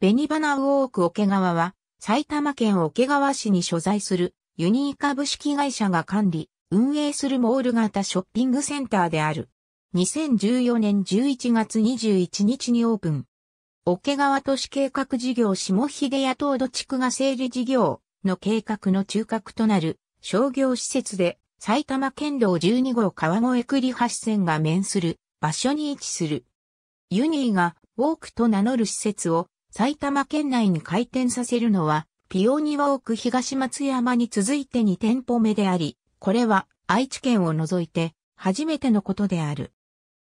ベニバナウォーク桶川は、埼玉県桶川市に所在する、ユニー株式会社が管理、運営するモール型ショッピングセンターである。2014年11月21日にオープン。桶川都市計画事業下秀谷東土地区が整理事業の計画の中核となる商業施設で埼玉県道12号川越栗橋線が面する場所に位置する。ユニーがウォークと名乗る施設を埼玉県内に開店させるのは、ピオニワオク東松山に続いて2店舗目であり、これは愛知県を除いて初めてのことである。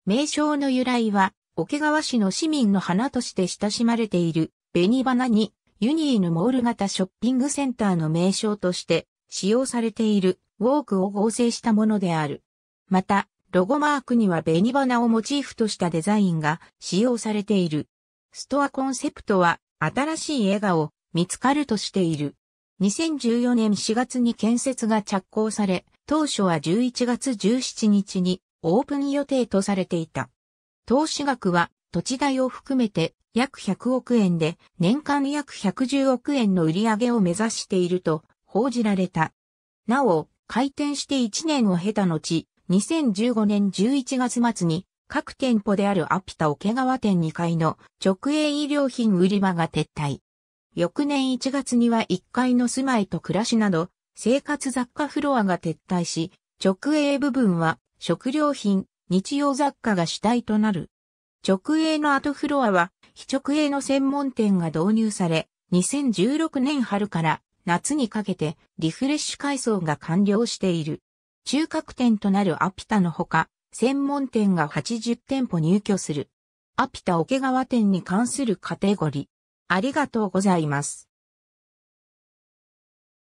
名称の由来は、桶川市の市民の花として親しまれている紅花にユニーヌモール型ショッピングセンターの名称として使用されているウォークを合成したものである。また、ロゴマークには紅花をモチーフとしたデザインが使用されている。ストアコンセプトは、新しい笑顔、見つかるとしている。2014年4月に建設が着工され、当初は11月17日にオープン予定とされていた。投資額は土地代を含めて約100億円で年間約110億円の売り上げを目指していると報じられた。なお、開店して1年を経た後、2015年11月末に各店舗であるアピタ桶川店2階の直営医療品売り場が撤退。翌年1月には1階の住まいと暮らしなど、生活雑貨フロアが撤退し、直営部分は食料品、日用雑貨が主体となる。直営の後フロアは、非直営の専門店が導入され、2016年春から夏にかけてリフレッシュ改装が完了している。中核店となるアピタのほか、専門店が80店舗入居する。アピタ桶川店に関するカテゴリー。ありがとうございます。